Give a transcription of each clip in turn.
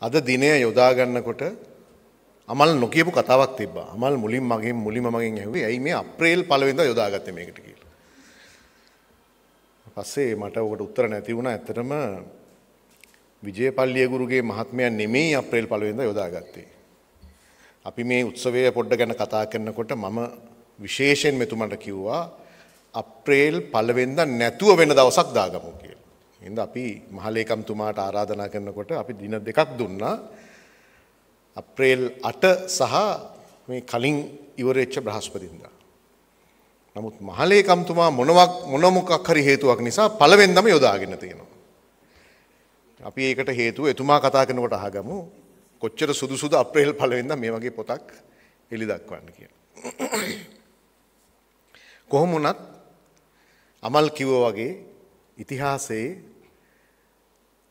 අද දිනය යොදාගන්නකොට අමල් නොකපු කතාවක් තිබ අමල් මුලින් මගේ මුලිම මගින් ඇහුවේ ඇයි මේ අප්‍රේල් පලවෙද යොදාගත්ත මේකට කියල. පස්සේ මට ඔකට උත්තර නැතිවුණ ඇතරම විජය පල්ලියගුරුගේ මහත්මයන් නෙමේ අප්‍රේල් පලවෙද යොදාගත්තේ. අපි මේ උත්සවය පොඩ්ඩ ගැන කතා කරන්නකොට මම විශේෂයෙන් මෙතුමට කිව්වා අප්‍රේල් පලවෙද නැතුව වෙන දවසක් දාගමු කිය. ඉඳ අපි මහලේකම්තුමාට ආරාධනා කරනකොට අපි දින දෙකක් දුන්නා අප්‍රේල් 8 සහ මේ කලින් ඉවරෙච්ච බ්‍රහස්පතින්දා. නමුත් මහලේකම්තුමා මොනවක් මොන මොකක් හරි හේතුවක් නිසා පළවෙනිදම යොදාගෙන තියෙනවා. අපි ඒකට හේතුව එතුමා කතා කරනකොට අහගමු කොච්චර සුදුසුද අප්‍රේල් පළවෙනිදා මේ වගේ පොතක් එලි දක්වන්න කියලා. කොහොම වුණත් අමල් කිව්වා වගේ ඉතිහාසයේ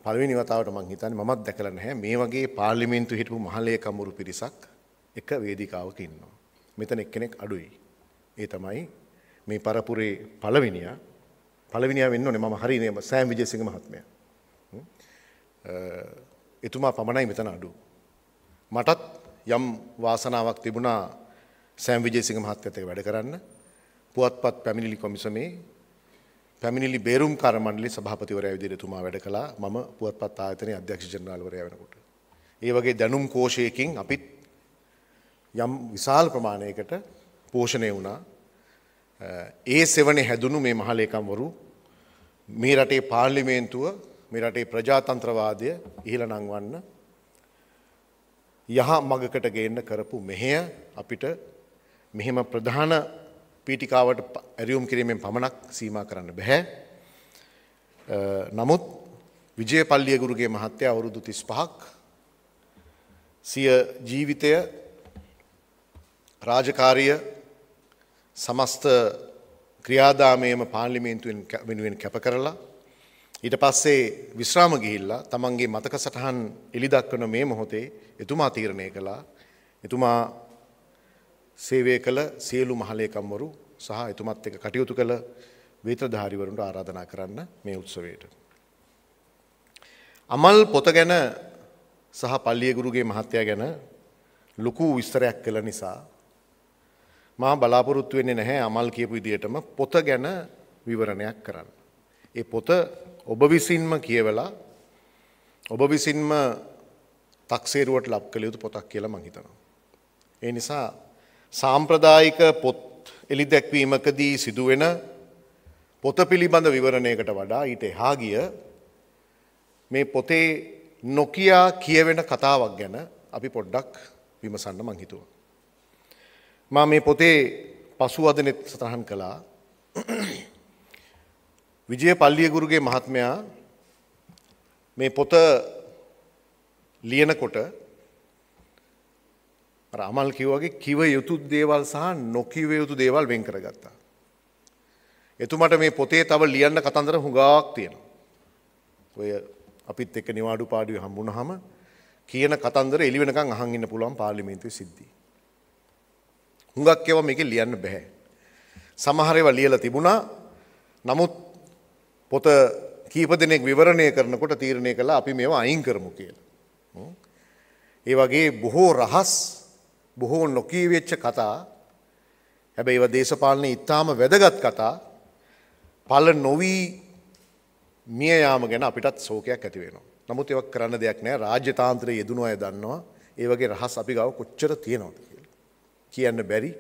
පළවෙනි වතාවට මං හිතන්නේ මමත් දැකලා නැහැ මේ වගේ පාර්ලිමේන්තු හිටපු මහලේ කමුරු පිරිසක් එක වේදිකාවක ඉන්නවා. මෙතන එක්කෙනෙක් අඩුයි. ඒ තමයි මේ පරපුරේ පළවෙනියා පළවෙනියා වෙන්න ඕනේ මම හරිනේ සෑම් විජේසිංහ මහත්මයා. එතුමා පමණයි මෙතන අඩු. මටත් යම් වාසනාවක් තිබුණා සෑම් විජේසිංහ මහත්තයත් එක්ක වැඩ කරන්න. පුවත්පත් පැමිණිලි කොමිසමේ පැමිණිලි බේරුම් කරමණ්ඩලි සභාපතිවරයා විදිහට එතුමා වැඩ කළා මම පුවත්පත් ආයතනයේ අධ්‍යක්ෂ ජනරාල්වරයා වෙනකොට. ඒ වගේ දැනුම් කෝෂයකින් අපිත් යම් විශාල ප්‍රමාණයකට පෝෂණය වුණා. ඒ සෙවනේ හැදුණු මේ මහලේකම්වරු මේ රටේ පාර්ලිමේන්තුව මේ රටේ ප්‍රජාතන්ත්‍රවාදය ඉහළ නංවන්න යහ මගකට ගේන්න කරපු මෙහෙය අපිට මෙහෙම ප්‍රධාන පීටිකාවට ඇරියුම් කිරීමෙන් පමණක් සීම කරන්න බැහැ. නමුත් විජය පල්ලියගුරුගේ මහත්තය අවුරුදු තිස් පහක් සිය ජීවිතය රාජකාරිය සමස්ත ක්‍රියාදාමයම පාර්ලිමේන්තුවෙන් වෙනුවෙන් කැප කරලා ඊට පස්සේ විශ්‍රාම ගිහිල්ලා තමන්ගේ මතක සටහන් එලි දක්වන මේ මොහොතේ එතුමා තීරණය කළා එතුමා සේවය කළ සියලු මහලේකම්වරු සහ එතුමත් එක කටයුතු කළ වේත්‍රධාරිවරුන්ට ආරාධනා කරන්න මේ උත්සවයට. අමල් පොත ගැන සහ පල්ලිය ගුරුගේ මහත්තයා ගැන ලොකු විස්තරයක් කළ නිසා මා බලාපොරොත්තු වෙන්නේ නැහැ අමල් කියපු විදිහටම පොත ගැන විවරණයක් කරන්න. ඒ පොත ඔබ විසින්ම කියවලා ඔබ විසින්ම තක්සේරුවට ලබ් කළ යුතු පොතක් කියලා මං හිතනවා. ඒ නිසා සාම්ප්‍රදායික පොත් එලි දැක්වීමකදී සිදුවෙන පොත පිළිබඳ විවරණයකට වඩා ඊට එහා ගිය මේ පොතේ නොකයා කියවෙන කතාවක් ගැන අපි පොඩ්ඩක් විමසන්න මං හිතුව. මා මේ පොතේ පසුවදනෙත් සටහන් කළා විජය පල්ලියගුරුගේ මහත්මයා මේ පොත ලියනකොට අර අමල් කිව්වගේ කිව යුතු දේවල් සහ නොකිව යුතු දේවල් වෙන් කරගත්තා. එතුමට මේ පොතේ තව ලියන්න කතන්දර හුඟාවක් තියෙනවා. ඔය අපිත් එක්ක නිවාඩු පාඩුවේ හම්බුනහම කියන කතන්දර එළි වෙනකන් අහන් ඉන්න පුළුවන් පාර්ලිමේන්තුවේ සිද්ධි. හුඟක් ඒවා මේකේ ලියන්න බෑ. සමහර ඒවා ලියලා තිබුණා. නමුත් පොත කීප දෙනෙක් විවරණය කරනකොට තීරණය කළා අපි මේවා අයින් කරමු කියලා. ඒ වගේ බොහෝ රහස් බොහෝ නොකී වෙච්ච කතා හැබැයි ඒවා දේශපාලනේ ඉතාම වැදගත් කතා පල නොවී මිය යාම ගැන අපිටත් සෝකයක් ඇති වෙනවා. නමුත් ඒවක් කරන්න දෙයක් නෑ රාජ්‍යතාන්ත්‍රයේ යෙදුණු අය දන්නවා ඒ වගේ රහස් අපි ගාව කොච්චර තියෙනවද කියලා. කියන්න බැරි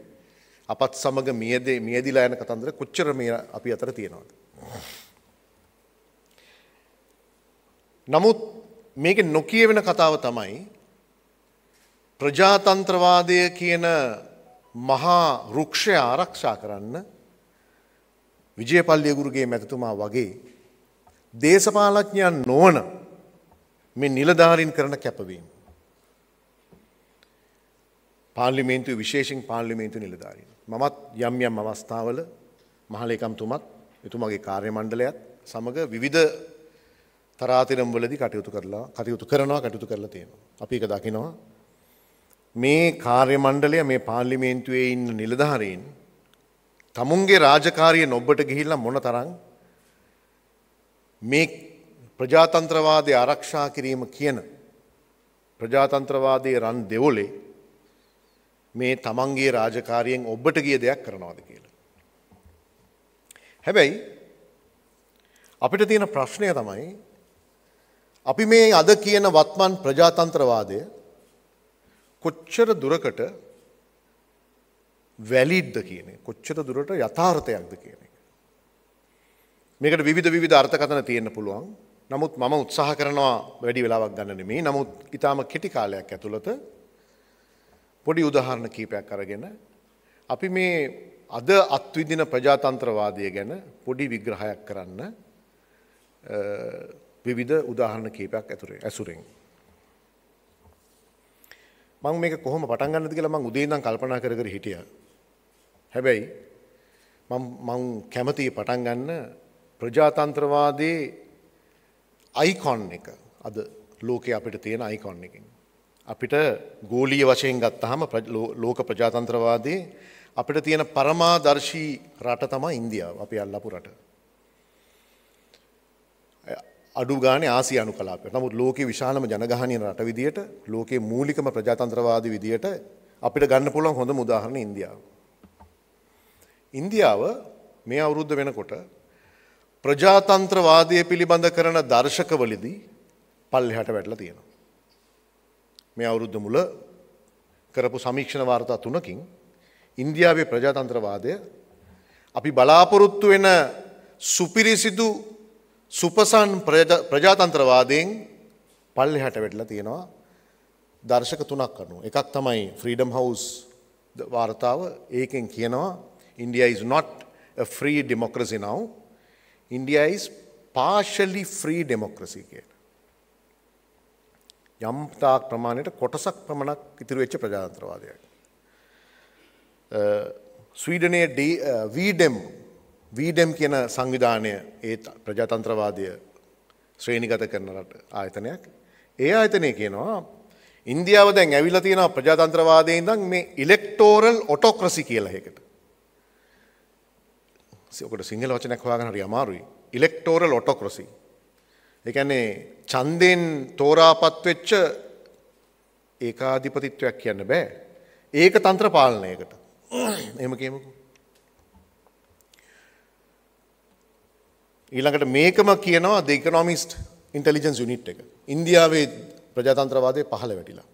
අපත් සමග මියදේ මියදිලා යන කතන්දර කොච්චර මේ අපි අතර තියෙනවද. නමුත් මේක නොකියවෙන කතාව තමයි ප්‍රජාතන්ත්‍රවාදය කියන මහා රුක්ෂය ආරක්ෂා කරන්න විජයපල්ලියගුරුගේ මැතතුමා වගේ දේශපාලඥයන් නොවන මේ නිලධාරින් කරන කැපවීම. පාර්ලිමේන්තු විශේෂෙන් පාර්ලිමේන්තු නිලධාරීන්. මමත් යම් යම් අවස්ථාවල මහලේකම්තුමත් එතුමගේ කාර්ය මණ්ඩලයත් සමඟ විවිධ තරාතිරම් වලදි කටයුතු කරලා කටයුතු කරනවා කටයුතු කරලා තියෙනවා. අපි එක දකිනවා මේ කාර්ය මණ්ඩලය මේ පාර්ලිමේන්තුවේ ඉන්න නිලධාරීන් තමුන්ගේ රාජකාරිය නොබ්බට ගිහිල්ලා මොන තරම් මේ ප්‍රජාතන්ත්‍රවාදය ආරක්ෂා කිරීම කියන ප්‍රජාතන්ත්‍රවාදයේ රන් දෙවොලේ මේ තමන්ගේ රාජකාරියෙන් ඔබට ගිය දෙයක් කරනවාද කියලා. හැබැයි අපිට තියෙන ප්‍රශ්නය තමයි අපි මේ අද කියන වත්මන් ප්‍රජාතන්ත්‍රවාදය කොච්චර දුරකට වැලිඩ්ද කියන කොච්චර දුරට යථාර්ථයක්ද කියන එක. මේකට විධ විධ අර්ථකතන තියෙන්න පුළුවන් නමුත් මම උත්සාහ කරනවා වැඩි වෙලාවක් ගන්න නෙමේ නමුත් ඉතාම කෙටි කාලයක් ඇතුළත පොඩි උදාහරණ කීපයක් අරගෙන අපි මේ අද අත්විදින ප්‍රජාතන්ත්‍රවාදය ගැන පොඩි විග්‍රහයක් කරන්න විවිධ උදාහරණ කීපයක් ඇතුරේ ඇසුරෙන්. මං මේක කොහොම පටන් ගන්නද කියලා මං උදේ ඉඳන් කල්පනා කර කර හිටියා. හැබැයි මම මං කැමතියි පටන් ගන්න ප්‍රජාතන්ත්‍රවාදී අයිකොන් එක අද ලෝකයේ අපිට තියෙන අයිකොන් එකකින්. අපිට ගෝලීය වශයෙන් ගත්තාම ලෝක ප්‍රජාතන්ත්‍රවාදී අපිට තියෙන පරමාදර්ශී රට තමයි ඉන්දියාව. අපි අල්ලපු රට. අඩු ගානේ ආසියානු කලාපය. නමුත් ලෝකේ විශාලම ජනගහනීය රට විදියට ලෝකේ මූලිකම ප්‍රජාතන්ත්‍රවාදී විදියට අපිට ගන්න පුළුවන් හොඳම උදාහරණ ඉන්දියාව. ඉන්දියාව මේ අවුරුද්ද වෙනකොට ප්‍රජාතන්ත්‍රවාදය පිළිබඳ කරන දර්ශකවලදී පල්ලෙහාට වැටලා තියෙනවා. මේ අවුරුද්ද මුල කරපු සමීක්ෂණ වාර්තා තුනකින් ඉන්දියාවේ ප්‍රජාතන්ත්‍රවාදය අපි බලාපොරොත්තු වෙන සුපිරිසිදු සුපසන් ප්‍රජාතන්ත්‍රවාදයෙන් පල්ලෙ හැට වෙඩලා තියෙනවා දර්ශක තුනක් අනු එකක් තමයි ෆ්‍රීඩම් හවස් වාර්තාව ඒකෙන් කියනවා India is not a free democracy now India is partially free democracy කියන යම් තාක් ප්‍රමාණයට කොටසක් ප්‍රමණක් ඉතිරි වෙච්ච ප්‍රජාතන්ත්‍රවාදයක් ස්වීඩනයේ වීඩෙම් වීඩම් කියන සංවිධානය ඒ ප්‍රජාතන්ත්‍රවාදය ශ්‍රේණිගත කරන ආයතනයක්. ඒ ආයතනය කියනවා ඉන්දියාව දැන් ඇවිල්ලා තියෙනවා ප්‍රජාතන්ත්‍රවාදයේ ඉඳන් මේ ඉලෙක්ටෝරල් ඔටෝක්‍රසි කියලා එකකට. ඔකට සිංහල වචනයක් හොයාගන්න හරි අමාරුයි. ඉලෙක්ටෝරල් ඔටෝක්‍රසි. ඒ කියන්නේ ඡන්දෙන් තෝරාපත් වෙච්ච ඒකාධිපතිත්වයක් කියන්න බෑ. ඒක තන්ත්‍ර පාලනයකට. එහෙම කියමුකෝ. ඊළඟට මේකම කියනවා ද ඉකනොමිස්ට් ඉන්ටලිජන්ස් යුනිට් එක. ඉන්දියාවේ ප්‍රජාතන්ත්‍රවාදය පහළ වැටිලා.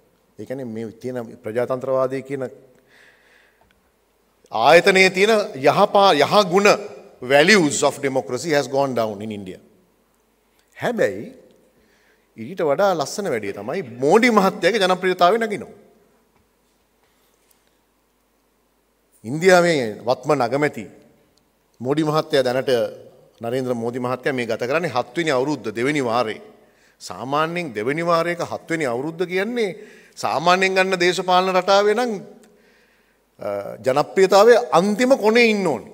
ඒකන මේ තියෙන ප්‍රජාතන්ත්‍රවාදය කියන ආයතනයේ තියෙන යහපා යහ ගුණ values of democracy has gone down in India. හැබැයි ඊට වඩා ලස්සන වැඩිය තමයි මෝඩි මහත්තයාගේ ජනප්‍රියතාවය නැගිනවා. ඉන්දියාවේ වත්ම නගමැති මෝඩි මහත්තයා දැනට නරේන්ද්‍ර මෝදි මහත්තයා මේ ගත කරන්නේ හත්වෙනි අවුරුද්ද දෙවෙනි වාරේ. සාමාන්‍යයෙන් දෙවෙනි වාරයක හත්වෙනි අවුරුද්ද කියන්නේ සාමාන්‍යයෙන් ගන්න දේශපාලන රටාවේ නම් ජනප්‍රියතාවයේ අන්තිම කොනේ ඉන්න ඕනේ.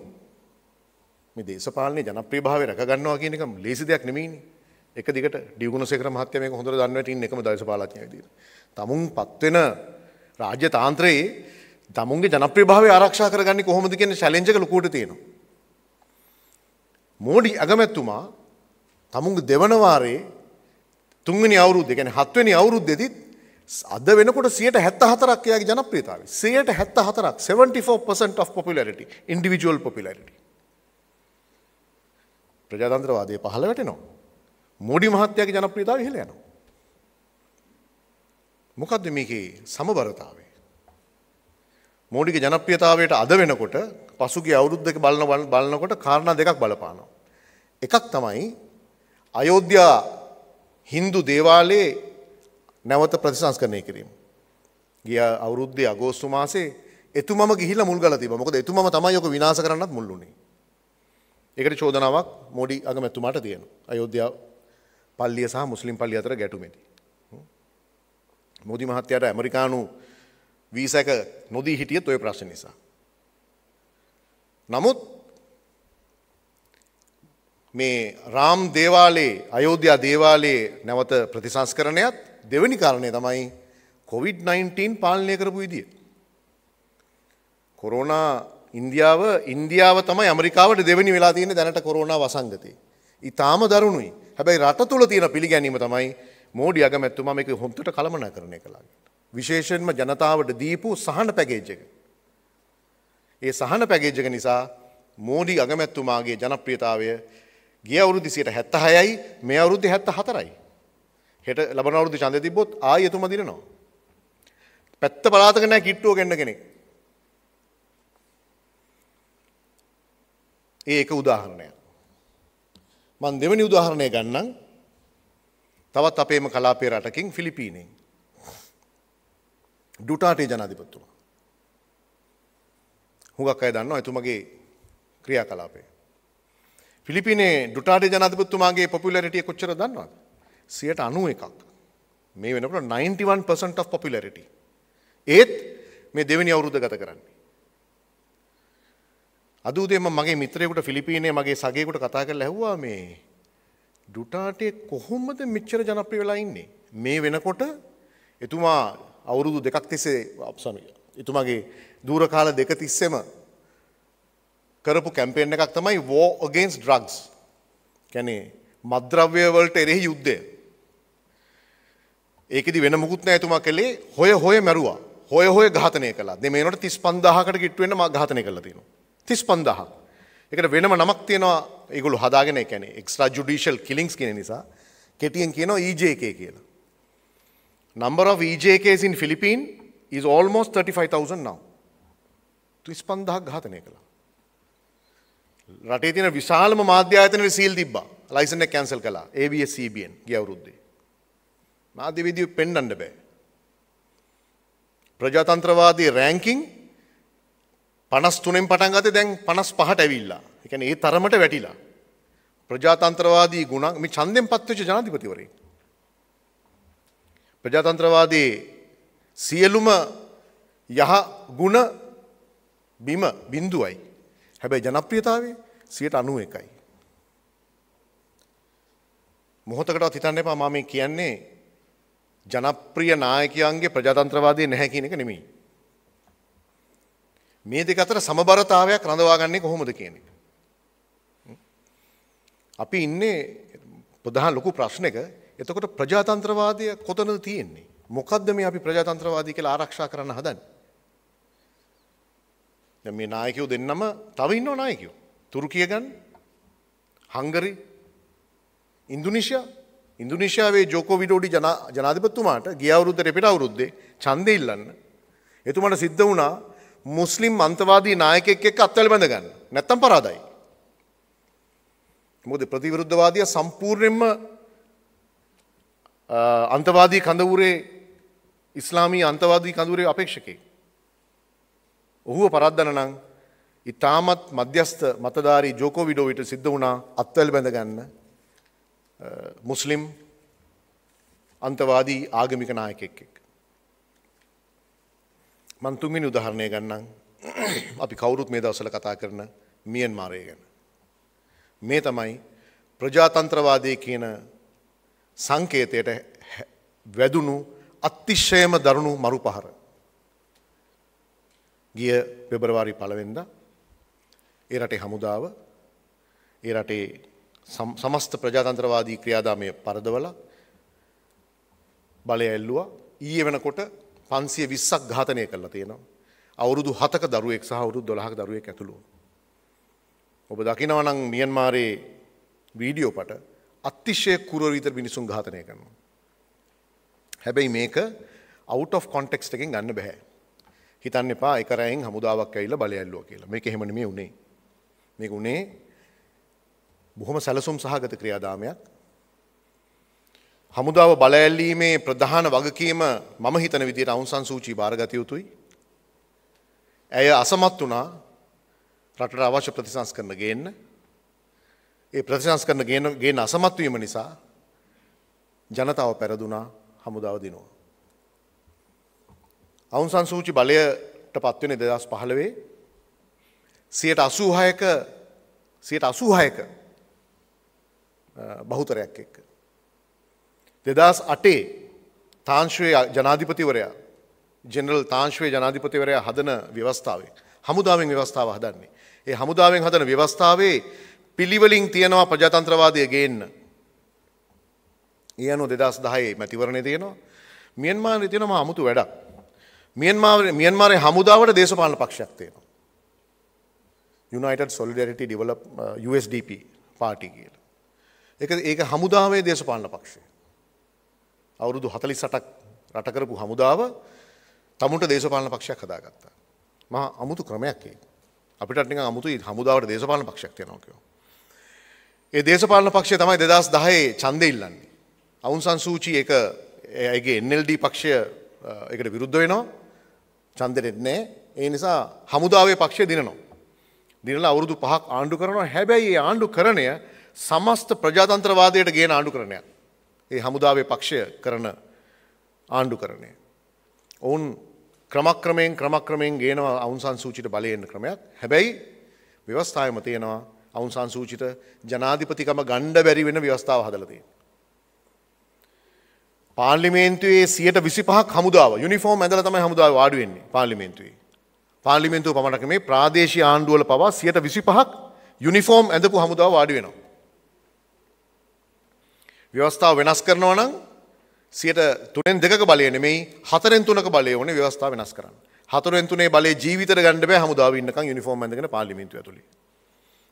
මේ දේශපාලනේ ජනප්‍රියභාවය රැක ගන්නවා කියන එක ලේසි දෙයක් නෙමෙයිනේ. එක දිගට ඩියුගුණසේකර මහත්තයා මේක හොඳට දන්නවට ඉන්න එකම දේශපාලඥයා විදියට. තමුන් පත් වෙන රාජ්‍ය තාන්ත්‍රයේ තමුන්ගේ ජනප්‍රියභාවය ආරක්ෂා කරගන්නේ කොහොමද කියන චැලෙන්ජ් එක ලකුවට තියෙනවා. මෝඩි අගමැත්තුමා තමුන්ග දෙවනවාරේ තුන්ගනි අවුරුද්ධ ගැන හත්වනි අවුරුද්ධෙදිත් අද වෙනකොට සියට හැත්ත හතරක්යාගේ ජනප්‍රියතාව සයට හැත්ත හතරක් 74% of popularity individual popularity ප්‍රජාතන්ත්‍රවාදය පහළ වැටනවා මෝඩි මහත්තයාගේ ජනප්‍රියතාව ඉහළ යනවා මොකක්ද මේකේ සමබරතාවේ මෝඩික ජනප්‍රියතාවයට අද වෙනකොට පසුගේ අවුරුද්දක බලන බලනකොට කාරණා දෙකක් බලපානවා. එකක් තමයි අයෝධ්‍යා හින්දු දේවාලයේ නැවත ප්‍රතිසංස්කරණය කිරීම. ගිය අවුරුද්දේ අගෝස්තු මාසේ එතුමම ගිහිල මුල්ගල තිබ මොකද එතුමම තමයි යොක විනාස කරන්නත් මුල්ලුනේ. එකට චෝදනාවක් මෝඩි අගමැතුමාට තියෙන. අයෝධ්‍යා පල්ලිය සහ මුස්ලිම් පල්ලි අතර ගැටුමේදී. මෝදි මහත්තයාට ඇමරිකානු වීසක නොදී හිටියත් ඔය ප්‍රශ්න නිසා. නමුත් මේ රාම් දේවාලේ අයෝධ්‍යා දේවාලයේ නැවත ප්‍රතිසංස්කරණයත් දෙවැනි කාරණය තමයි කොවිD-19 පාලනය කරපු විදිය. කොරෝනා ඉන්දියාව ඉන්දියාව තමයි ඇමරිකාවට දෙවැනි වෙලා තියෙන දැනට කොරෝනා වසංගතය. ඉතාම දරුණුයි හැබැයි රට තුළ තියෙන පිළිගැනීම තමයි මෝඩි අගමැත්තුමා මේක හොම්තට කළමනා කරණය කළා. විශේෂයෙන්ම ජනතාවට දීපු සහන පැකේජ් එක. ඒ සහන පැගේජක නිසා මෝඩි අගමැත්තුමාගේ ජනප්‍රියතාවය ගිය අවුරුදු සියට හැත්ත හයයි මේ අවුරුද්ධ හැත්ත හතරයි. හෙට ලබන අවුරුදු චන්ද තිබොත් ආය යතුම දිරනවා. පැත්ත පලාතක නෑ කිට්ටුව ගන්න කෙනෙක්. ඒ එක උදාහරණයක්. මන් දෙවනි උදාහරණය ගන්නම් තවත් අපේම කලාපේ රටකින් ෆිලිපීනෙන්. ඩුටාටේ ජනාධිපත්තුමා. හුඟක් අය දන්නවා එතුමගේ ක්‍රියාකලාපය. ෆිලිපිනේ ඩුටාඩේ ජනාධිපතිතුමාගේ පොපියුලරිටිය කොච්චර දන්නවද? 91ක්. මේ වෙනකොට 91% of popularity. ඒත් මේ දෙවෙනි අවුරුද්ද ගත කරන්නේ. අද උදේ මම මගේ මිත්‍රයෙකුට ෆිලිපිනේ මගේ සගයෙකුට කතා කරලා ඇහුවා මේ ඩුටාටේ කොහොමද මෙච්චර ජනප්‍රිය වෙලා ඉන්නේ? මේ වෙනකොට එතුමා අවුරුදු දෙකක් තිස්සේ අපසමිය එතුමගේ දූරකාල දෙක තිස්සෙම කරපු කැම්පේෙන් එකක් තමයි වෝ අගේන්ස් ඩ්‍රක්ස් කැනේ මද්‍රව්‍යවලට එරෙහි යුද්ධය. ඒකදි වෙන මුකුත්න ඇතුමා කළේ හොය හොය මැරවා හොය හොය ඝාතනය කලා දෙමේනට තිස් පන්දාහකට ගිට්ුවෙන ම ඝාතනය කළ තියෙන. තිස් පන්දහ. එකට වෙනම නමක් තියෙනවා ඒගුළු හදාගෙන කැනෙ එක්ස්ට්‍රා ජුඩිශල් කිලිින්ස් කියෙන නිසා කෙටියෙන් කියනවා EJK කියලා. Number of EJKs in Philippines is almost 35,000 now. තුස්පන්දහක් ඝාතනය කළා. රටේ තියෙන විශාලම මාධ්‍ය ආයතනයේ සීල් තිබ්බා. ලයිසන් එක කැන්සල් කළා. ABS CBN ගිය අවුරුද්දේ. මාධ්‍යවේදියෝ පෙන්වන්න බෑ. ප්‍රජාතන්ත්‍රවාදී රෑන්කින් 53න් පටන් ගත්තේ දැන් 55ට ඇවිල්ලා. ඒ කියන්නේ ඒ තරමට වැටිලා. ප්‍රජාතන්ත්‍රවාදී ගුණ මේ ඡන්දෙන් පත්වෙච්ච ජනාධිපතිවරයෙක්. ප්‍රජාතන්ත්‍රවාදී සියලුම යහ ගුණ බිම බින්දුවයි. හැබැයි ජනප්‍රියතාවේ සියට අනුව එකයි. මොහොතකට හිතන්න එපා මම කියන්නේ ජනප්‍රිය නායකයන්ගේ ප්‍රජාතන්ත්‍රවාදය නැහැ කියන එක නෙමෙයි. මේ දෙක අතර සමබරතාවයක් රඳවාගන්නේ කොහොමද කියන එක. අපි ඉන්නේ ප්‍රධාන ලොකු ප්‍රශ්නයක. එතකොට ප්‍රජාතන්ත්‍රවාදය කොතනද තියෙන්නේ? මොකද්ද මේ අපි ප්‍රජාතන්ත්‍රවාදී කියලා ආරක්ෂා කරන්න හදන්නේ? දැන් මේ නායකයෝ දෙන්නම තව ඉන්නව නායකයෝ. තුර්කිය ගන්න. හංගරි. ඉන්දුනීසියා. ඉන්දුනීසියාවේ ජෝකෝ විඩෝඩි ජනාධිපතිතුමාට ගිය අවුරුද්දේ පිට අවුරුද්දේ ඡන්දෙ ඉල්ලන්න. එතුමාට සිද්ධ වුණා මුස්ලිම් අන්තවාදී නායකයෙක් එක්ක අත්වල බැඳ ගන්න. නැත්තම් පරාදයි. මොකද ප්‍රතිවිරුද්ධවාදියා සම්පූර්ණයෙන්ම අන්තවාදී කඳවුරේ ඉස්ලාමී අන්තවාදී කඳුරේ අපේක්ෂකේ. ඔහුව පරද්දන නං ඉතාමත් මධ්‍යස්ථ මතධාරී ජෝකෝ විඩෝවිට සිද්ධ වුණා අත්වල් බැඳගන්න මුස්ලිම් අන්තවාදී ආගමික නායකෙක්කෙක්. මන්තුන්ගනි උදහරණය ගන්නම් අපි කවුරුත් මේ දවසල කතා කරන මියන් මාරය ගැන. මේ තමයි ප්‍රජාතන්ත්‍රවාදය කියන සංකේතයට වැදුණු අත්තිශ්‍යයම දරුණු මරු පහර. ගිය පෙබරවාරි පලවෙද ඒ රටේ හමුදාව ඒ රටේ සමස්ත ප්‍රජාතන්ත්‍රවාදී ක්‍රියාදාමය පරදවල බලය එල්ලුවා ඊය වෙනකොට පන්සිය විස්සක් ඝාතනය කරලා තියෙනවා. අවුරුදු හතක දරුවෙක් සහ අවුරුදු දොළහක් දරුවෙක් ඇතුළුව. ඔබ දකිනවනං මියන්මාරයේ වීඩියෝ පට අත්තිශය කුරරීතර මිනිසුන් ඝාතනය කරනවා. හැබැයි මේක out of context එකෙන් ගන්න බෑ. හිතන්න එපා එක රැයෙන් හමුදාවක් ඇවිල්ලා බලය ඇල්ලුවා කියලා. මේක එහෙම නෙමෙයි උනේ. මේක උනේ බොහොම සැලසුම් සහගත ක්‍රියාදාමයක්. හමුදාව බලය ඇල්ලීමේ ප්‍රධාන වගකීම මම හිතන විදිහට අවුන් සන් සූචි බාරගත යුතුයි. ඇය අසමත් වුණා රටට අවශ්‍ය ප්‍රතිසංස්කරණ ගේන්න. ඒ ප්‍රතිසංස්කරණ ගේන අසමත් වීම නිසා ජනතාව පෙරදුනා හමුදාව දිනුවා. අවුන්සන් සූචි බලයට පත්වන දෙදස් පහළවේ සියට අසූහයක සියට අසූහයක බහුතරයක් එක්ක. දෙදස් අටේ තාංශවය ජනාධිපතිවරයා ජෙනරල් තාංශවය ජනාධිපතිවරයා හදන ව්‍යවස්ථාවේ හමුදාවෙන් ව්‍යවස්ථාව හදන්නේ. ඒ හමුදාවෙන් හදන ව්‍යවස්ථාවේ පිළිවලින් තියෙනවා ප්‍රජාතන්ත්‍රවාදය ගේන්න ඒ අනු දෙදස් දහයේ මැතිවරණය තියෙනවා මියන්මාරය තියෙනම අමුතු වැඩක් මියන්මාර මියන්මාරය හමුදාවට දේශපාලන පක්ෂයක් තියෙනවා යුනයිට සොලිඩරිට ඩිවල USDP පාටි කියල එක ඒක හමුදාවේ දේශපාලන පක්ෂය අවුරුදු හතලි සටක් රටකරපු හමුදාව තමුට දේශපාලන පක්ෂයක් හදාගත්තා මහ අමුතු ක්‍රමයක් අපිට අමුතු හමුදාවට දේශපාලන පක්ෂයක් තියෙනෝකෝ ඒ දේශපාලන පක්ෂය තමයි දෙදස් දහයේ චන්ද ඉල්ලන්නේ අවුන්සන් සූචි එක ඇගේ එන්නල්ඩ පක්ෂය එකට විරුද්ධ වෙනවා චන්දරෙත් නෑ ඒ නිසා හමුදාවේ පක්ෂය දිනනවා. දිනලා අවුරුදු පහක් ආණ්ඩු කරනවා හැබැයි ඒ ආණ්ඩු කරණය සමස්ත ප්‍රජාතන්ත්‍රවාදයට ගේන ආණ්ඩු කරණයක්. ඒ හමුදාවේ පක්ෂය කරන ආණ්ඩු කරණය. ඔවුන් ක්‍රමක්‍රමයෙන් ක්‍රමක්‍රමයෙන් ගේනවා අවුන්සන් සූචිට බලයෙන් ක්‍රමයක් හැබැයි ව්‍යවස්ථායම තියෙනවා අවුන්සන් සූචිත ජනාධිපතිකම ගණ්ඩ බැරි වෙන ව්‍යවස්ථාව හදලතිී. පාර්ලිමේන්තුවේ සියට විසිපහක් හමුදාව යුනිෆෝර්ම් ඇඳල තමයි හමුදාව වාඩුවෙන්නේ පාර්ලිමේන්තුවේ. පාර්ලිමේන්තුව පමණක මේ ප්‍රාදේශී ආණ්ඩුවල පවා සියට විසිපහක් යුනිෆෝර්ම් ඇඳපු හමුදාව වාඩි වෙනවා. ව්‍යවස්ථාව වෙනස් කරනවා නම් සියට තුනෙන් දෙක බලය නෙමෙයි හතරෙන් තුනක බලය ඕනේ ව්‍යවස්ථාව වෙනස් කරන්න. හතරෙන් තුනේ බලය ජීවිතයට ගන්න බෑ හමුදාව ඉන්නකම් යුනිෆෝම් ඇඳගෙන පාර්ලිමේන්තුව ඇතුලේ.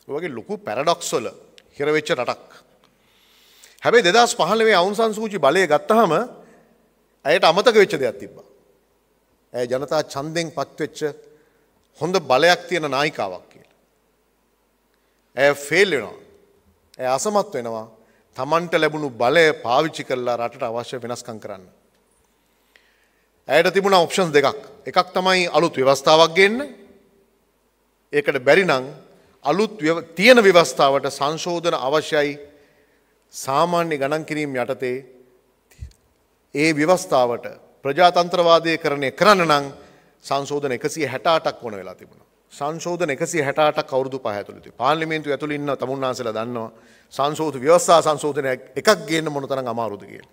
ඔය වගේ ලොකු පැරඩොක්ස් වල හිර වෙච්ච රටක් හැබැයි දෙදස් පහලවේ අවුන්සන් සූචි බලය ගත්තහම ඇයට අමතක වෙච්ච දෙයක් තිබ්බා. ඇය ජනතා චන්දෙන් පත්වෙච්ච හොඳ බලයක් තියෙන නායිකාවක් කියලා. ඇය ෆෙල් වෙනවා. ඇය අසමත් වෙනවා. තමන්ට ලැබුණු බලය පාවිච්චි කරලා රටට අවශ්‍ය වෙනස්කම් කරන්න. ඇයට තිබුණ ඔප්ෂන්ස් දෙකක්. එකක් තමයි අලුත් ව්‍යවස්ථාවක් ගෙන්න. ඒකට බැරි නම් අලුත් තියෙන ව්‍යවස්ථාවට සංශෝධන අවශ්‍යයි සාමාන්‍ය ගණන් කිරීම් යටතේ ඒ ව්‍යවස්ථාවට ප්‍රජාතන්ත්‍රවාදය කරණය කරන්න නම් සංශෝධන එකසිය හැටාටක් ඕන වෙලා තිබුණ. සංශෝධන එකසි හැට කවරුදු පහඇතුළති පාලිමේන්තු ඇතුළඉන්න තමුන්නාසල දන්නවා සංශෝධ ව්‍යවස්ථා සංශෝධනය එකක් ගේන්න මොනතන අමාරුදගේ.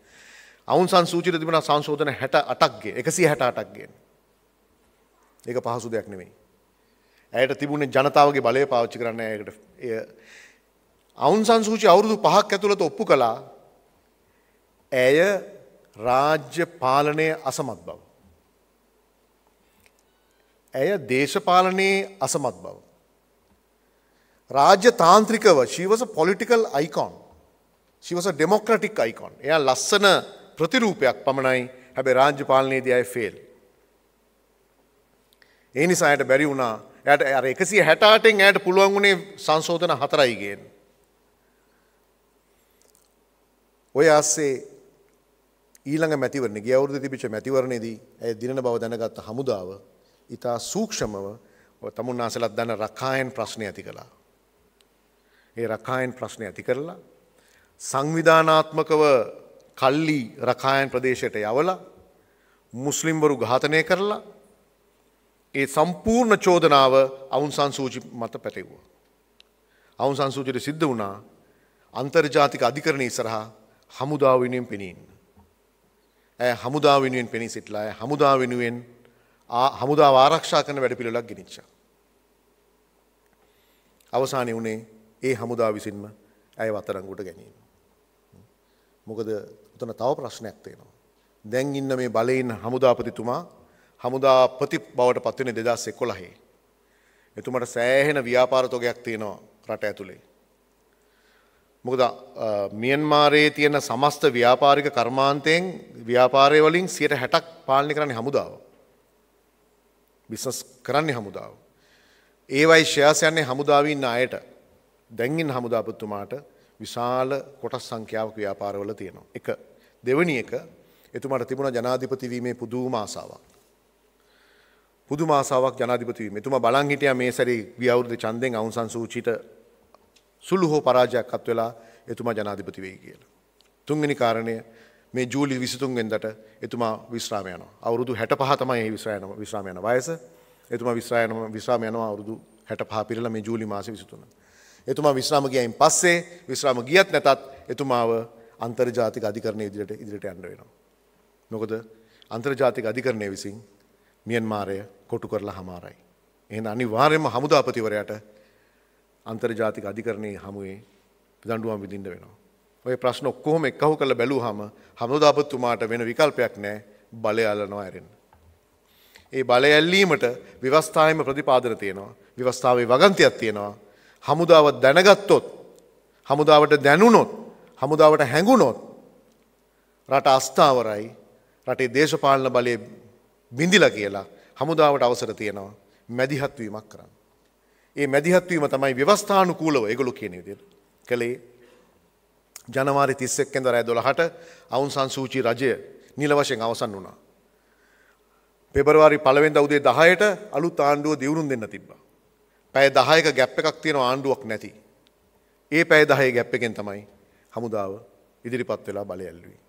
අවුන් සංසූචිත තිබෙන සංශෝධන හැට අටක්ගේ එකසි හැට අටක්ගේ. ඒක පහසු දෙයක් නෙවෙයි. ඇයට තිබුණ ජනතාවගේ බලය පාච්චි කරන්න ඇයට අවුන්සන්සූචි අවුරුදු පහක් ඇතුළත ඔප්පු කළා ඇය රාජ්‍ය පාලනය අසමත් බව. ඇය දේශපාලනයේ අසමත් බව. රාජ්‍ය තාන්ත්‍රිකව ශීවස පොලිටිකල් අයිකොන් ශිවස ඩෙමොක්‍රටික් අයිකොන් එය ලස්සන ප්‍රතිරූපයක් පමණයි හැබැ රාජ්‍ය පාලනයේදී අය ෆෙල්. ඒ නිසායට බැරි වුණා යට එකසි හැටාටෙන් ඇයට පුළුවන් වුණේ සංශෝධන හතරයිගෙන්. ඔය අස්සේ ඊළඟ මැතිවරණ ගිය අවුරුද්දේ තිබිච්ච මැතිවරණයේදී ඇය දිනන බව දැනගත් හමුදාව ඊටා සූක්ෂමව තමුන් ආසලත් දන්න රකායන් ප්‍රශ්නය ඇති කළා. ඒ රකායන් ප්‍රශ්නය ඇති කරලා සංවිධානාත්මකව කල්ලි රකායන් ප්‍රදේශයට යවලා මුස්ලිම්වරු ඝාතනය කරලා ඒ සම්පූර්ණ චෝදනාව අවුන් සංසූචි මත පැටෙව්වා. අවුන් සංසූචිට සිද්ධ වුණා අන්තර්ජාතික අධිකරණය ඉස්සරහා හමුදා වෙනුවෙන් පෙනීන්න. ඇය හමුදා වෙනුවෙන් පෙනී සිටලා හමුදා වෙනුවෙන් හමුදා ආරක්ෂා කරන වැඩ පිළිලක් ගෙනනිච්චා. අවසානය වුණේ ඒ හමුදා විසින්ම ඇය වතරංගුට ගැනීම. මොකද උතන තව ප්‍රශ්නයක් තියෙනවා. දැන් ඉන්න මේ බලයෙන් හමුදාපතිතුමා හමුදාපති බවට පත්වන දෙදස් එකොළහේ. එතුමට සෑහෙන ව්‍යාපාරතොගයක් තියෙනවා රට ඇතුළේ. මොකද මියන්මාරයේ තියෙන සමස්ත ව්‍යාපාරික කර්මාන්තයෙන් ව්‍යාපාරය වලින් සියට හැටක් පාලනය කරන්නේ හමුදාව. බිස්නස් කරන්නේ හමුදාව. ඒවයි ශ්‍යයාසයන්නේ හමුදාවන්න අයට දැන්ගින් හමුදාපත්තුමාට විශාල කොටස් සංඛ්‍යාවක ව්‍යාපාරවල තියෙනවා. එක දෙවනි එක එතුමට තිබුණ ජනාධිපතිවීමේ පුදූ මාසාවක්. පුදු මාසාවක් ජනාධිපතිවීම එතුම බලංහිටය මේ සැරි වියවුද්ධ චන්දෙන් අවුන්සන් සූචිට සුළු හෝ පරාජයක් අත් වෙලා එතුමා ජනාධිපති වෙයි කියලා. තුන්වෙනි කාරණය මේ ජූලි විසිතුන් වෙන්දට එතුමා විශ්‍රාම යනවා. අවුරුදු 65 තමයි එහි විශ්‍රාම යනවා. විශ්‍රාම යන වයස. එතුමා විශ්‍රාම විශ්‍රාම යනවා අවුරුදු 65 පිරලා මේ ජූලි මාසේ 23. එතුමා විශ්‍රාම ගියයින් පස්සේ විශ්‍රාම ගියත් නැතත් එතුමාව අන්තර්ජාතික අධිකරණය ඉදිරියට ඉදිරියට යන්න වෙනවා. මොකද අන්තර්ජාතික අධිකරණය විසින් මියන්මාරය කොටු කරලා හමාරයි. එහෙනම් අනිවාර්යයෙන්ම හමුදාපතිවරයාට අන්තර්ජාතික අධිකරණයේ හමුවේ දඬුවම් විඳින්න වෙනවා. ඔය ප්‍රශ්න ඔක්කොම එකහු කරලා බැලුවාම හමුදාපතිතුමාට වෙන විකල්පයක් නැහැ බලය අල්ලනවා ඇරෙන්න. ඒ බලය ඇල්ලීමට ව්‍යවස්ථායේම ප්‍රතිපාදන තියෙනවා. ව්‍යවස්ථාවේ වගන්තියක් තියෙනවා. හමුදාව දැනගත්තොත් හමුදාවට දැනුනොත් හමුදාවට හැඟුණොත් රට අස්ථාවරයි රටේ දේශපාලන බලය බිඳිලා කියලා හමුදාවට අවසර තියෙනවා මැදිහත්වීමක් කරන්න. ඒ මැදිහත්වීම තමයි ව්‍යවස්ථානුකූලව ඒගොලු කියන විදිහට කළේ ජනවාරි 31 වෙනිදා රෑ 12ට අවුන් සන් සූචි රජය නිල වශයෙන් අවසන් වුණා. පෙබරවාරි 1 වෙනිදා උදේ 10ට අලුත් ආණ්ඩුව දියුණුම් දෙන්න තිබ්බා. පැය 10ක ગැප් එකක් තියෙන ආණ්ඩුවක් නැති. ඒ පැය 10 ગැප් එකෙන් තමයි හමුදාව ඉදිරිපත් වෙලා බලය ඇල්ලුවේ.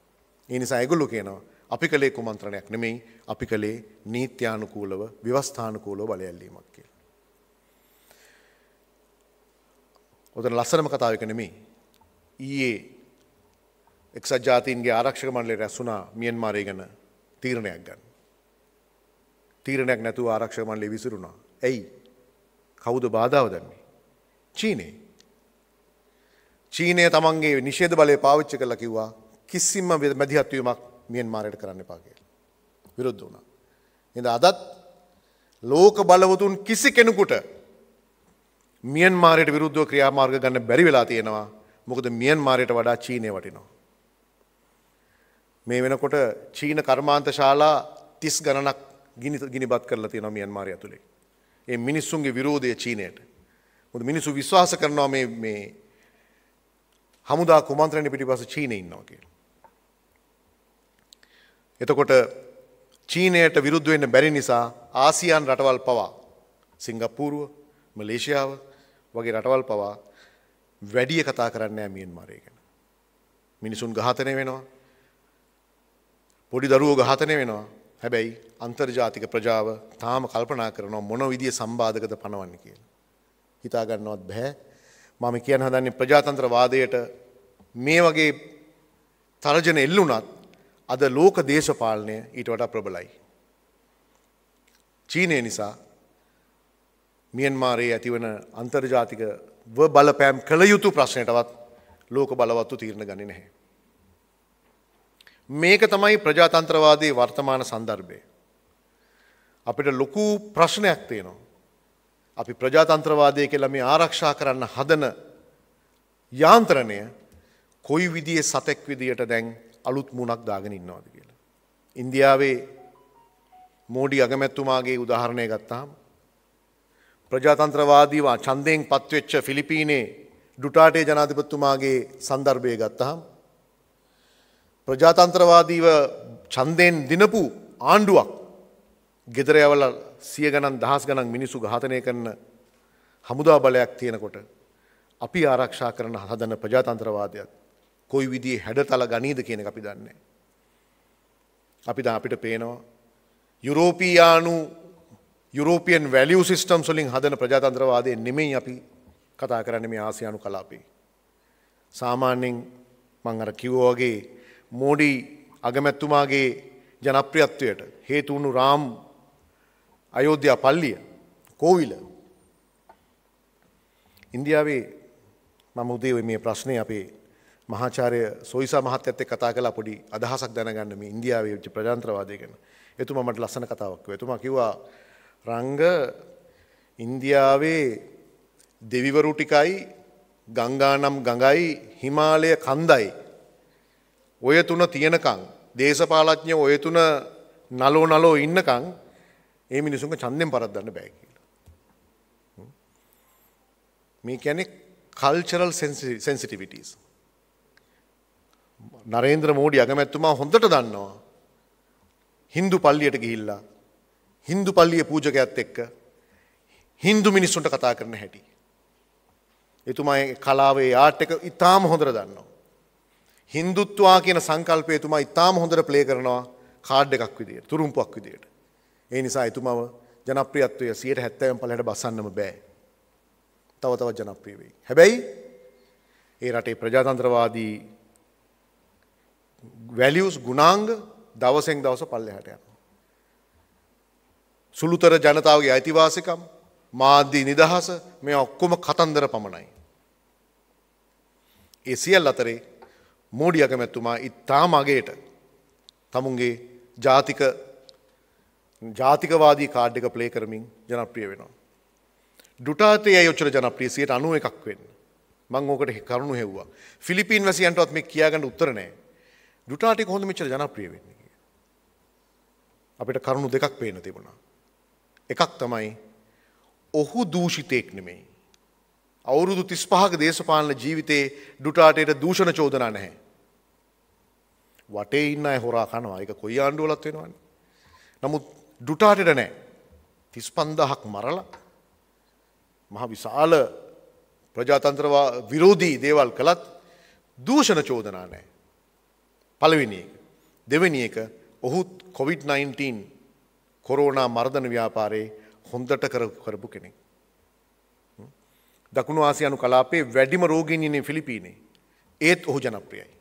ඒ නිසා ඒගොල්ලෝ කියනවා අපි කළේ කුමන්ත්‍රණයක් නෙමෙයි අපි කළේ නීත්‍යානුකූලව ව්‍යවස්ථානුකූලව බලය ඇල්ලීමක් කියලා. ඔතන ලස්සනම කතාවක නෙමේ. ඊයේ එක්සත් ජාතීන්ගේ ආරක්ෂක මණ්ඩලයට ඇසුනා මියන්මාරය ගැන තීරණයක් ගන්න. තීරණයක් නැතුව ආරක්ෂක මණ්ඩලය විසිරුණා. ඇයි? කවුද බාධාව දැම්මේ? චීනේ. චීනය තමන්ගේ නිෂේධ බලය පාවිච්චි කළා කිව්වා කිසිම මැදිහත් වීමක් මියන්මාරයට කරන්න එපා කියලා. විරුද්ධ වුණා. එහෙනම් අදත් ලෝක බලවතුන් කිසි කෙනෙකුට මියන් මාරයට විරුද්ධෝ ක්‍රියාමාර්ග ගන්න බැරි වෙලා තියෙනවා මොකද මියන් මාරයට වඩා චීනය වටිනවා. මේ වෙනකොට චීන කර්මාන්ත ශාලා තිස් ගණනක් ගිනි ගිනිබත් කරලා තියෙන මියන් මාරය ඇතුළේ. ඒ මිනිස්සුන්ගේ විරෝධය චීනයට. මොකද මිනිස්සු විශ්වාස කරනවා මේ මේ හමුදා කුමන්ත්‍රණය පිටිපස්ස චීනය ඉන්නවා කියලා. එතකොට චීනයට විරුද්ධ වෙන්න බැරි නිසා ආසියාන් රටවල් පවා සිංගප්පූරුව මලේසියාව වගේ රටවල් පවා වැඩිය කතා කරන්න නෑ මියන්මාරය ගැන. මිනිසුන් ඝාතනය වෙනවා. පොඩි දරුවෝ ඝාතනය වෙනවා. හැබැයි අන්තර්ජාතික ප්‍රජාව තාම කල්පනා කරනවා මොන විදිය සම්බාධකද පනවන්න කියලා. හිතා ගන්නවත් බෑ. මම කියන්න හදන්නේ ප්‍රජාතන්ත්‍රවාදයට මේ වගේ තරජන එල්ලුණත් අද ලෝක දේශපාලනය ඊට වඩා ප්‍රබලයි. චීනය නිසා මියන්මාරයේ ඇතිවන අන්තර්ජාතික ව බලපෑම් කළ යුතු ප්‍රශ්නයටවත් ලෝක බලවත්තු තීරණ ගනි නැහැ. මේක තමයි ප්‍රජාතන්ත්‍රවාදී වර්තමාන සන්දර්භය. අපිට ලොකු ප්‍රශ්නයක් තියෙනවා. අපි ප්‍රජාතන්ත්‍රවාදය කියලා මේ ආරක්ෂා කරන්න හදන යාන්ත්‍රණය කොයි විදිිය සතෙක් විදියට දැන් අලුත් මුණක් දාගෙන ඉන්නවාද කියලා. ඉන්දියාවේ මෝඩි අගමැත්තුමාගේ උදාහරණය ගත්තාම ප්‍රජාතන්ත්‍රවාදීව චන්දයෙන් පත්වෙච්ච ෆිලිපීනේ ඩුටාටේ ජනාධිපත්තුමාගේ සන්දර්භය ගත්තහම්. ප්‍රජාතන්ත්‍රවාදීව චන්දයෙන් දිනපු ආණ්ඩුවක් ගෙදරයවල සිය ගණන් දහස් ගණන් මිනිසු ඝාතනය කරන හමුදා බලයක් තියෙනකොට අපි ආරක්ෂා කරන හදන ප්‍රජාතන්ත්‍රවාදයක් කොයි විදිේ හැඩතල ගනීද කියන අපි දන්නේ. අපි ද අපිට පේනවා යුරෝපීයානු යුරෝපියන් වැලිය සිස්ටම් සොලින් හදන ප්‍රජාතන්ත්‍රවාදය නෙමෙයි අපි කතා කරන්න මේ ආසියානු කලාපේ. සාමාන්‍යෙන් මං අර කිව්වෝගේ මෝඩි අගමැත්තුමාගේ ජනප්‍රියත්වයට හේතුවුණු රාම් අයෝධ්‍යා පල්ලිය කෝවිල ඉන්දියාවේ මම උදේ මේ ප්‍රශ්නය අපේ මහාචාරය සොයිසා මහත් ඇත්තේ කතා කලා පොඩි අදහසක් දැනගන්න මේ ඉන්දියාවේ චි ප්‍රජාන්ත්‍රවාදය ගැන එතුමට ලස්සන කතාවක් එතුමා කිවා රංග ඉන්දියාවේ දෙවිවරු ටිකයි ගංගානම් ගඟයි හිමාලය කන්දයි. ඔය තුන තියෙනකං දේශපාලඥ ඔය තුන නලෝ නලෝ ඉන්නකං ඒ මිනිසුන් චන්දෙන් පරද්දන්න බෑ කියලා. මේ කැනෙ කල්චරල් සෙන්සිටිවිටස්. නරේන්ද්‍ර මෝඩි අගමැත්තුමා හොඳට දන්නවා. හින්දු පල්ලියට ගිහිල්ලා හින්දු පල්ලිය පූජකයක්ත් එක්ක හින්දු මිනිස්සුන්ට කතා කරන හැටි. එතුමයි කලාවේ ආට් එක ඉතාම හොඳර දන්නවා. හින්දුත්වා කියන සංකල්පය තුමා ඉතාම හොඳට ප්ලේ කරනවා කාඩ් එකක් විදියට තුරුම්පුවක් විදියට. ඒ නිසා එතුමාව ජනප්‍රියත්වය සියට හැත්තෑම් පලට බසන්නම බෑ. තව තවත් ජනප්‍රිය වෙයි. හැබැයි ඒ රටේ ප්‍රජාතන්ත්‍රවාදී වැලියස් ගුණාංග දවසෙන් දවස පල්ලෙ හටයන්න. සුළුතර ජනතාවගේ ඇතිවාසකම් මාධ්‍යී නිදහස මේ ඔක්කොම කතන්දර පමණයි. ඒ සියල් අතරේ මෝඩියක මැත්තුමා ඉත්තා මගේට තමුන්ගේ ජාතික ජාතිකවාදී කාඩ්ික ප්ලේ කරමින් ජනප්‍රිය වෙනවා. ඩුටාතේ යොච්චර ජනප්‍රිය සියට අනුව එකක් වෙන්න මං ඕකට කරුණු හෙව්වා ෆිලිපීන් වැසියන්ටත් මේ කියාගන්න උත්තරනෑ ඩුටාටි කොහොඳ මෙච්චර ජනප්‍රිය වෙන්නේ අපිට කරුණු දෙකක් පේන තිබුණා එකක් තමයි ඔහු දූෂිතයෙක් නෙමෙයි. අවුරුදු තිස් පහක දේශපාලන ජීවිතයේ ඩුටාටයට දූෂණ චෝදනා නැහැ. වටේ ඉන්න අය හොරා කනවා එක කොයි ආණ්ඩුවලත් වෙනවන්නේ. නමුත් ඩුටාටට නෑ තිස් පන්දහක් මරලා මහ විශාල ප්‍රජාතන්ත්‍රවා විරෝධී දේවල් කළත් දූෂණ චෝදනා නෑ. පළවෙනි එක දෙවැනි එක ඔහුත් කොවිD-19 කොරෝනා මර්ධන ව්‍යාපාරයේ හොන්දට කර කරපු කෙනෙක්. දකුණු ආසියනු කලාපේ වැඩිම රෝගීණයනේ ෆිලිපීනේ ඒත් ඔහු ජනප්‍රියයි.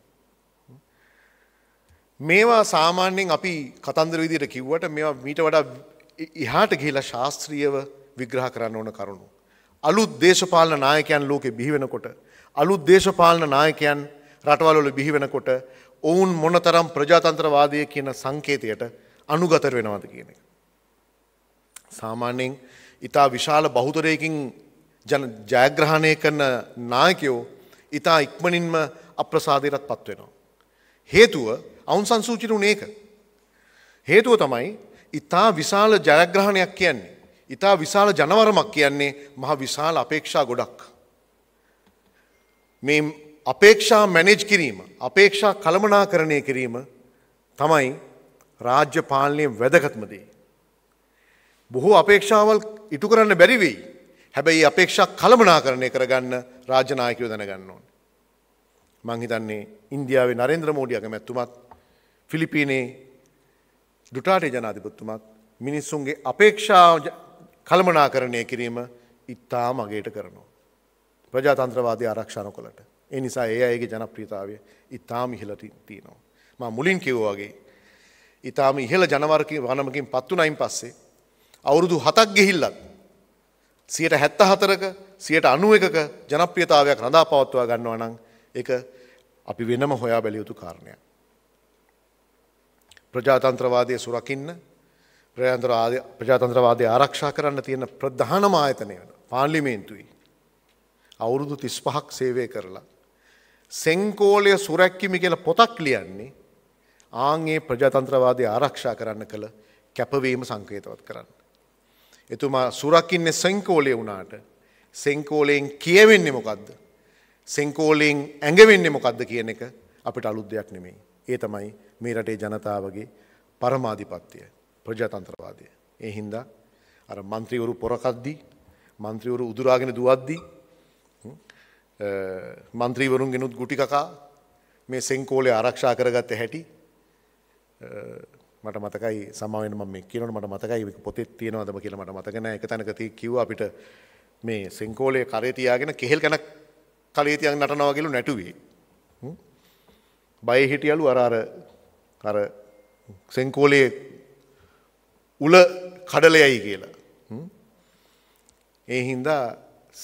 මේවා සාමාන්‍යයෙන් අපි කතන්දර විදිට කිව්වට මෙවා මීට වඩා ඉහාට ගිහිලා ශාස්ත්‍රීයව විග්‍රහ කරන්න ඕන කරුණු. අලුත් දේශපාලන නායකයන් ලෝකෙ බිහිවෙනකොට අලුත් දේශපාලන නායකයන් රටවලොල බිහිවෙනකොට ඔවුන් මොනතරම් ප්‍රජාතන්ත්‍රවාදය කියන සංකේතයට අනුගතර වෙනවාද කියන එක. සාමාන්‍යයෙන් ඉතා විශාල බහුතරයකින් ජන ජයග්‍රහණය කරන නායකයෝ ඉතා ඉක්මනින්ම අප්‍රසාධීරත් පත්වෙනවා. හේතුව අවුන් සංසූචිරු නේක. හේතුව තමයි ඉතා විශාල ජයග්‍රහණයක් කියන්නේ. ඉතා විශාල ජනවරමක් කියන්නේ මහ විශාල අපේක්ෂා ගොඩක්. මේ අපේක්ෂා මැනෙජ් කිරීම අපේක්ෂා කළමනා කරණය කිරීම තමයි රාජ්‍ය පාලනය වැදගත්මදී. බොහෝ අපේක්ෂාවල් ඉටු කරන්න බැරිවෙයි. හැබැයි අපේක්ෂා කළමනා කරණය කරගන්න රාජනායකයෝ දැනගන්න ඕන. මංහිතන්නේ ඉන්දියාවේ නරේන්ද්‍ර මෝඩියක මැත්තුමත් ෆිලිපීනේ දුටාටේ ජනාධිපත්තුමත් මිනිස්සුන්ගේ අපේක්ෂාව කළමනා කරණය කිරීම ඉත්තා මගේට කරනවා. ප්‍රජාතන්ත්‍රවාදය ආරක්ෂණ කොලට. ඒ නිසා ඒ අයගේ ජනප්‍රීතාවය ඉතාම ඉහලට තියනවා. ම මුලින් කිව්වාගේ ඉතාම ඉහළ ජනවර්කින් වනමකින් පත්තුනයින් පස්සේ අවුරුදු හතක් ගෙහිල්ලත්. සියට හැත්ත හතරක සියට අනුව එකක ජනප්‍රියතාවයක් රඳා පවත්වා ගන්නවා නම් එක අපි වෙනම හොයා බැලියයුතු කාරණයක්. ප්‍රජාතන්ත්‍රවාදය සුරකින්න ප්‍රජාන්තරවාද ප්‍රජාතන්ත්‍රවාදය ආරක්ෂා කරන්න තියෙන ප්‍රධානම ආයතනය වන පාර්ලිමේන්තුයි. අවුරුදු තිස් පහක් සේවය කරලා. සෙංකෝලය සුරැක්කිමි කියල පොතක් ලියන්නේ ආංගේ ප්‍රජාතන්ත්‍රවාදය ආරක්ෂා කරන්න කළ කැපවීම සංකේතවත් කරන්න. එතුමා සුරකින්න සංකෝලය වුණාට සංකෝලයෙන් කියවෙන්නේ මොකක්ද. සංකෝලයෙන් ඇඟවෙන්නේ මොකක්ද කියන එක අපිට අලුද්දයක් නෙමෙයි. ඒ තමයි මේ රටේ ජනතාවගේ පරමාධිපත්තිය ප්‍රජාතන්ත්‍රවාදය. ඒ හින්දා අර මන්ත්‍රීවරු පොරකද්දී මන්ත්‍රීවරු උදුරාගෙන දුවද්දී මන්ත්‍රීවරුන් ගෙනුත් ගුටි කකා මේ සෙංකෝලය ආරක්ෂා කරගත්ත හැටි මට මතකයි සමාවෙන මම කියනට මට මතකයි පොතෙත් තියෙනවාදම කියල මට මතකන එක තැනකති කිව් අපිට මේ සිංකෝලය කරේතියාගෙන කෙහෙල් කැන කලේතියක් නටනවාගලු නැටුවේ. බය හිටියලු අරාර කර සෙංකෝලයේ උල කඩලයයි කියලා. ඒ හින්දා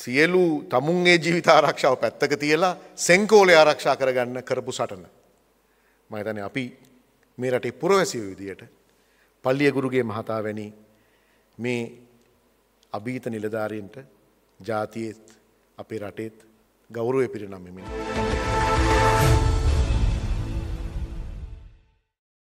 සියලු තමුන්ගේ ජීවිත ආරක්ෂාව පැත්තක තියලා සෙංකෝලය ආරක්ෂා කරගන්න කරපු සටන. මයතන අපි මේ රටේ පුරවැසිය විදියට පල්ලිය ගුරුගේ මහතා වැනි මේ අභීත නිලධාරීන්ට ජාතියේත් අපේ රටේත් ගෞරවය පිරිනම්මින්.